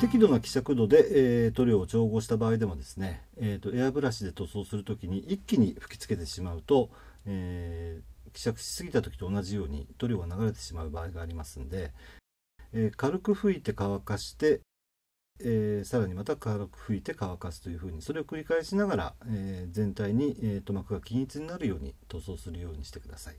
適度な希釈度で、えー、塗料を調合した場合でもですね、えーと、エアブラシで塗装する時に一気に吹きつけてしまうと、えー、希釈しすぎた時と同じように塗料が流れてしまう場合がありますんで、えー、軽く吹いて乾かして、えさらにまた軽く吹いて乾かすというふうにそれを繰り返しながら、え全体に、えー、塗膜が均一になるように塗装するようにしてください。